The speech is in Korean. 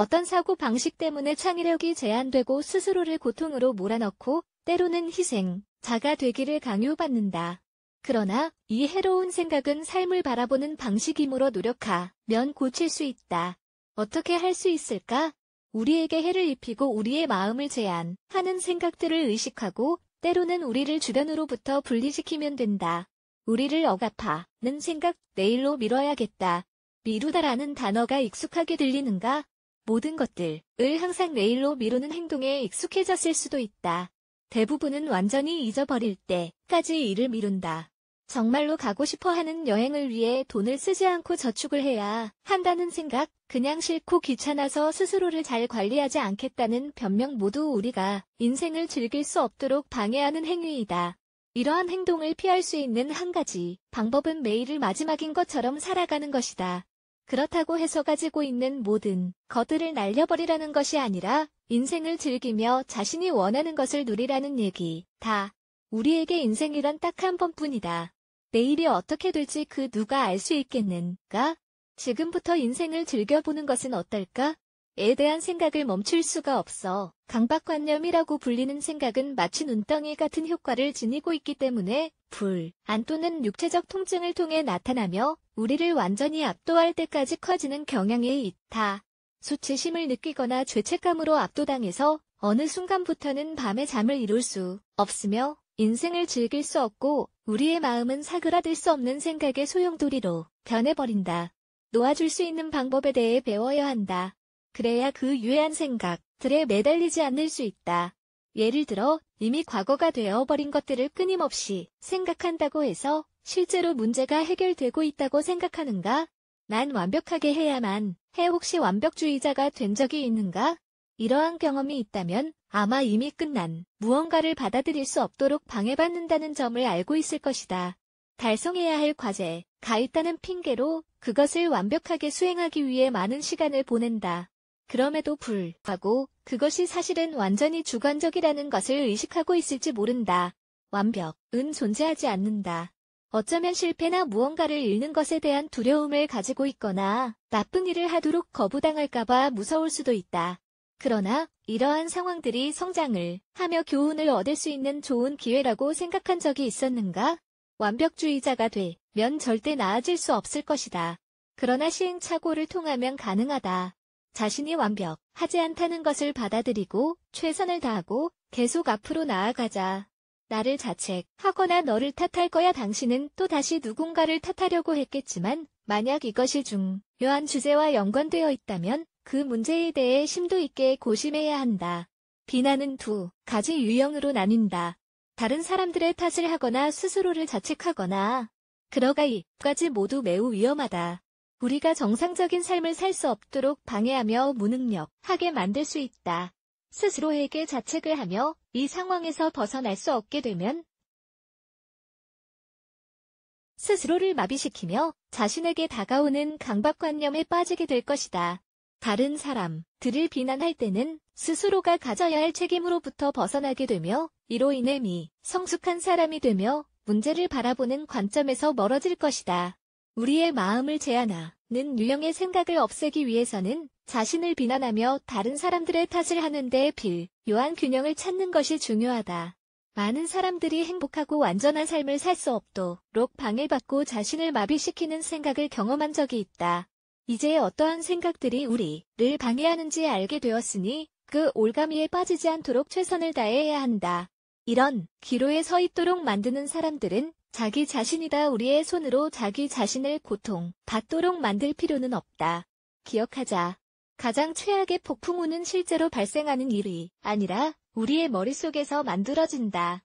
어떤 사고 방식 때문에 창의력이 제한되고 스스로를 고통으로 몰아넣고 때로는 희생, 자가 되기를 강요받는다. 그러나 이 해로운 생각은 삶을 바라보는 방식이므로 노력하면 고칠 수 있다. 어떻게 할 수 있을까? 우리에게 해를 입히고 우리의 마음을 제한하는 생각들을 의식하고 때로는 우리를 주변으로부터 분리시키면 된다. 우리를 억압하는 생각 내일로 미뤄야겠다. 미루다라는 단어가 익숙하게 들리는가? 모든 것들을 항상 내일로 미루는 행동에 익숙해졌을 수도 있다. 대부분은 완전히 잊어버릴 때까지 일을 미룬다. 정말로 가고 싶어 하는 여행을 위해 돈을 쓰지 않고 저축을 해야 한다는 생각, 그냥 싫고 귀찮아서 스스로를 잘 관리하지 않겠다는 변명 모두 우리가 인생을 즐길 수 없도록 방해하는 행위이다. 이러한 행동을 피할 수 있는 한 가지 방법은 매일을 마지막인 것처럼 살아가는 것이다. 그렇다고 해서 가지고 있는 모든 것들을 날려버리라는 것이 아니라 인생을 즐기며 자신이 원하는 것을 누리라는 얘기. 다 우리에게 인생이란 딱 한 번뿐이다. 내일이 어떻게 될지 그 누가 알 수 있겠는가? 지금부터 인생을 즐겨보는 것은 어떨까? 에 대한 생각을 멈출 수가 없어 강박관념이라고 불리는 생각은 마치 눈덩이 같은 효과를 지니고 있기 때문에 불, 안 또는 육체적 통증을 통해 나타나며 우리를 완전히 압도할 때까지 커지는 경향이 있다. 수치심을 느끼거나 죄책감으로 압도당해서 어느 순간부터는 밤에 잠을 이룰 수 없으며 인생을 즐길 수 없고 우리의 마음은 사그라들 수 없는 생각의 소용돌이로 변해버린다. 놓아줄 수 있는 방법에 대해 배워야 한다. 그래야 그 유해한 생각들에 매달리지 않을 수 있다. 예를 들어 이미 과거가 되어버린 것들을 끊임없이 생각한다고 해서 실제로 문제가 해결되고 있다고 생각하는가? 난 완벽하게 해야만 해 혹시 완벽주의자가 된 적이 있는가? 이러한 경험이 있다면 아마 이미 끝난 무언가를 받아들일 수 없도록 방해받는다는 점을 알고 있을 것이다. 달성해야 할 과제가 있다는 핑계로 그것을 완벽하게 수행하기 위해 많은 시간을 보낸다. 그럼에도 불구하고 그것이 사실은 완전히 주관적이라는 것을 의식하고 있을지 모른다. 완벽은 존재하지 않는다. 어쩌면 실패나 무언가를 잃는 것에 대한 두려움을 가지고 있거나 나쁜 일을 하도록 거부당할까봐 무서울 수도 있다. 그러나 이러한 상황들이 성장을 하며 교훈을 얻을 수 있는 좋은 기회라고 생각한 적이 있었는가? 완벽주의자가 되면 절대 나아질 수 없을 것이다. 그러나 시행착오를 통하면 가능하다. 자신이 완벽하지 않다는 것을 받아들이고 최선을 다하고 계속 앞으로 나아가자. 나를 자책하거나 너를 탓할 거야 당신은 또 다시 누군가를 탓하려고 했겠지만 만약 이것이 중요한 주제와 연관되어 있다면 그 문제에 대해 심도 있게 고심해야 한다. 비난은 두 가지 유형으로 나뉜다. 다른 사람들의 탓을 하거나 스스로를 자책하거나 그러가 이까지 모두 매우 위험하다. 우리가 정상적인 삶을 살 수 없도록 방해하며 무능력하게 만들 수 있다. 스스로에게 자책을 하며 이 상황에서 벗어날 수 없게 되면 스스로를 마비시키며 자신에게 다가오는 강박관념에 빠지게 될 것이다. 다른 사람들을 비난할 때는 스스로가 가져야 할 책임으로부터 벗어나게 되며 이로 인해 미 성숙한 사람이 되며 문제를 바라보는 관점에서 멀어질 것이다. 우리의 마음을 제한하 는 유형의 생각을 없애기 위해서는 자신을 비난하며 다른 사람들의 탓을 하는데 필요한 균형을 찾는 것이 중요하다. 많은 사람들이 행복하고 완전한 삶을 살 수 없도록 방해받고 자신을 마비시키는 생각을 경험한 적이 있다. 이제 어떠한 생각들이 우리를 방해하는지 알게 되었으니 그 올가미에 빠지지 않도록 최선을 다해야 한다. 이런 기로에 서 있도록 만드는 사람들은 자기 자신이다 우리의 손으로 자기 자신을 고통 받도록 만들 필요는 없다. 기억하자. 가장 최악의 폭풍우는 실제로 발생하는 일이 아니라 우리의 머릿속에서 만들어진다.